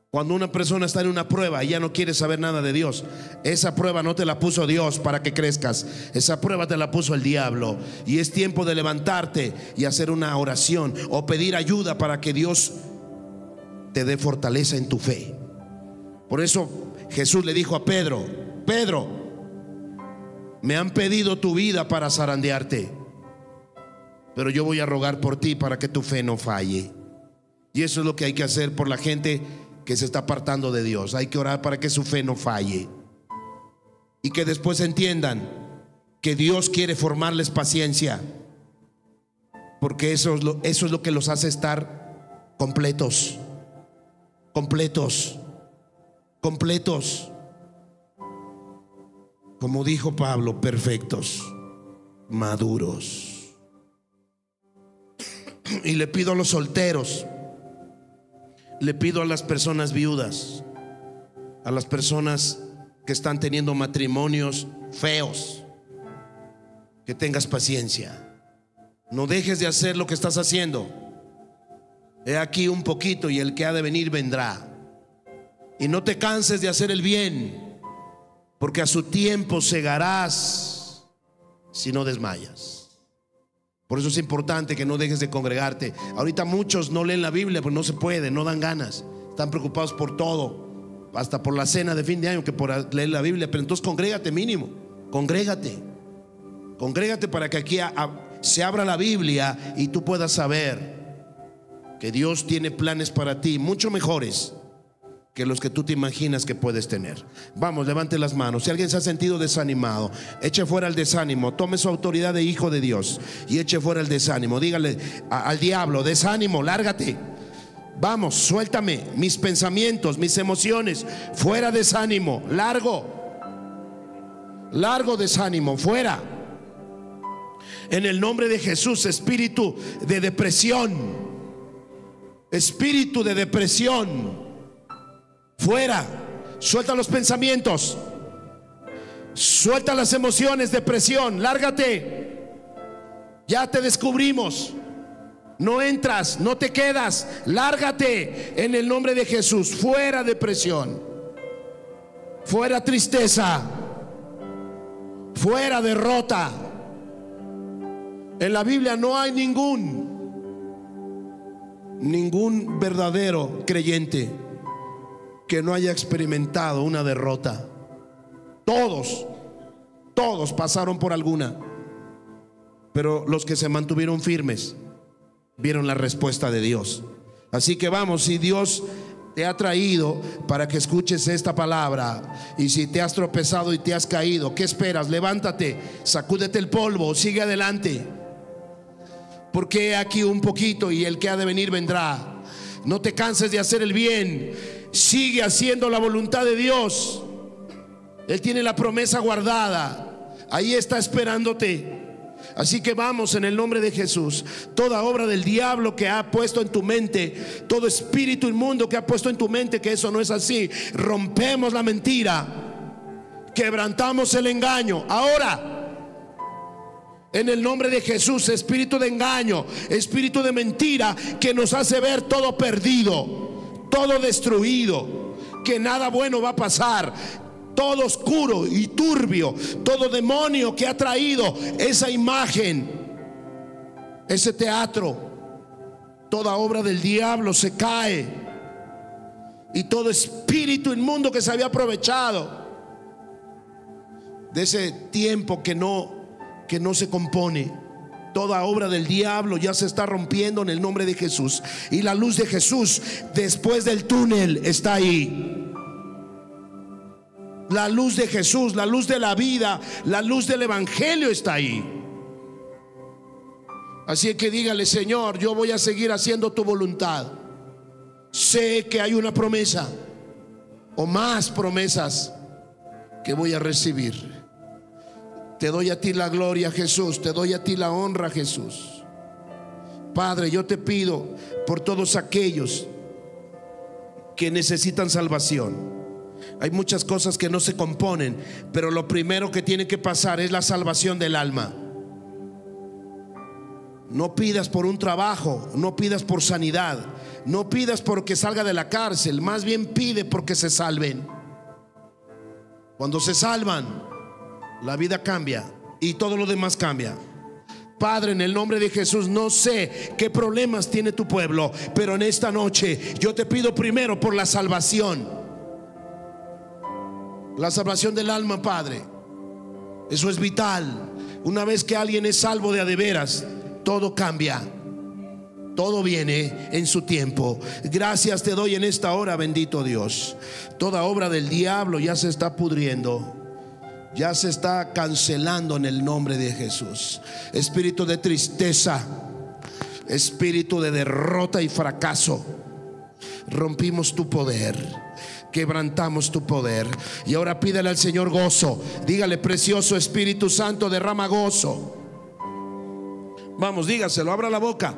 Cuando una persona está en una prueba y ya no quiere saber nada de Dios, esa prueba no te la puso Dios para que crezcas, esa prueba te la puso el diablo. Y es tiempo de levantarte y hacer una oración o pedir ayuda para que Dios te dé fortaleza en tu fe. Por eso Jesús le dijo a Pedro, Pedro, me han pedido tu vida para zarandearte, pero yo voy a rogar por ti para que tu fe no falle. Y eso es lo que hay que hacer por la gente que se está apartando de Dios. Hay que orar para que su fe no falle. Y que después entiendan que Dios quiere formarles paciencia. Porque eso es lo, eso es lo que los hace estar completos. Completos completos. Como dijo Pablo, perfectos, maduros. Y le pido a los solteros, le pido a las personas viudas, a las personas que están teniendo matrimonios feos, que tengas paciencia. No dejes de hacer lo que estás haciendo. He aquí un poquito y el que ha de venir vendrá. Y no te canses de hacer el bien, porque a su tiempo cegarás si no desmayas. Por eso es importante que no dejes de congregarte. Ahorita muchos no leen la Biblia, pues no se puede, no dan ganas. Están preocupados por todo, hasta por la cena de fin de año que por leer la Biblia. Pero entonces congrégate mínimo, congrégate. Congrégate para que aquí se abra la Biblia y tú puedas saber que Dios tiene planes para ti, mucho mejores que los que tú te imaginas que puedes tener. Vamos, levante las manos. Si alguien se ha sentido desanimado, eche fuera el desánimo. Tome su autoridad de hijo de Dios y eche fuera el desánimo. Dígale al diablo, desánimo, lárgate. Vamos, suéltame mis pensamientos, mis emociones. Fuera desánimo, largo. Largo desánimo, fuera. En el nombre de Jesús, espíritu de depresión. Espíritu de depresión Fuera. Suelta los pensamientos. Suelta las emociones, depresión. Lárgate. Ya te descubrimos. No entras, no te quedas. Lárgate en el nombre de Jesús. Fuera depresión. Fuera tristeza. Fuera derrota. En la Biblia no hay ningún, ningún verdadero creyente que no haya experimentado una derrota. Todos, todos pasaron por alguna. Pero los que se mantuvieron firmes vieron la respuesta de Dios. Así que vamos, si Dios te ha traído para que escuches esta palabra. Y si te has tropezado y te has caído, ¿qué esperas? Levántate, sacúdete el polvo, sigue adelante. Porque aquí un poquito y el que ha de venir vendrá. No te canses de hacer el bien sigue haciendo la voluntad de Dios. Él tiene la promesa guardada. Ahí está esperándote. Así que vamos en el nombre de Jesús. Toda obra del diablo que ha puesto en tu mente, todo espíritu inmundo que ha puesto en tu mente que eso no es así, rompemos la mentira, quebrantamos el engaño. Ahora. En el nombre de Jesús, espíritu de engaño, espíritu de mentira que nos hace ver todo perdido todo destruido, que nada bueno va a pasar, todo oscuro y turbio, todo demonio que ha traído esa imagen, ese teatro, toda obra del diablo se cae y todo espíritu inmundo que se había aprovechado de ese tiempo que no que no se compone. Toda obra del diablo ya se está rompiendo en el nombre de Jesús. Y la luz de Jesús después del túnel está ahí. La luz de Jesús, la luz de la vida, la luz del Evangelio está ahí. Así que dígale, Señor, yo voy a seguir haciendo tu voluntad. Sé que hay una promesa o más promesas que voy a recibir. Te doy a ti la gloria, Jesús. Te doy a ti la honra, Jesús. Padre, yo te pido por todos aquellos que necesitan salvación. Hay muchas cosas que no se componen, pero lo primero que tiene que pasar es la salvación del alma. No pidas por un trabajo, no pidas por sanidad, no pidas porque salga de la cárcel, más bien pide porque se salven. Cuando se salvan, la vida cambia y todo lo demás cambia. Padre, en el nombre de Jesús, no sé qué problemas tiene tu pueblo, pero en esta noche yo te pido primero por la salvación. La salvación del alma, Padre. Eso es vital. Una vez que alguien es salvo de adeveras, todo cambia. Todo viene en su tiempo. Gracias te doy en esta hora, bendito Dios. Toda obra del diablo ya se está pudriendo ya se está cancelando en el nombre de Jesús. Espíritu de tristeza, espíritu de derrota y fracaso. Rompimos tu poder, quebrantamos tu poder. Y ahora pídale al Señor gozo. Dígale, precioso Espíritu Santo, derrama gozo. Vamos, dígaselo, abra la boca.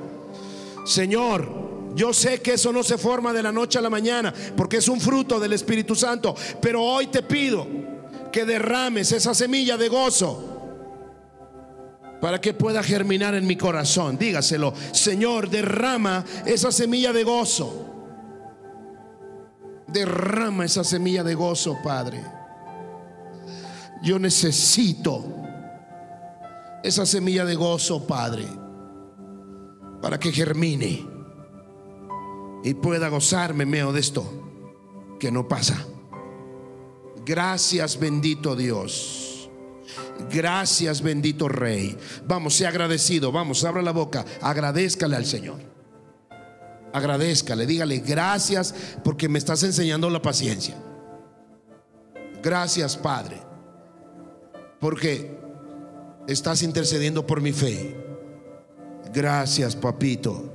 Señor, yo sé que eso no se forma de la noche a la mañana, porque es un fruto del Espíritu Santo, pero hoy te pido que derrames esa semilla de gozo para que pueda germinar en mi corazón. Dígaselo, Señor, derrama esa semilla de gozo. Derrama esa semilla de gozo, Padre. Yo necesito esa semilla de gozo, Padre, para que germine y pueda gozarme de esto que no pasa. Gracias bendito Dios. Gracias bendito Rey. Vamos, sea agradecido. Vamos, abra la boca. Agradezcale al Señor. Agradezcale, dígale gracias porque me estás enseñando la paciencia. Gracias Padre. Porque estás intercediendo por mi fe. Gracias papito.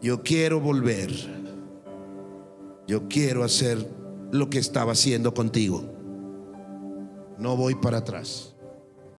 Yo quiero volver. Yo quiero hacer lo que estaba haciendo contigo. No voy para atrás.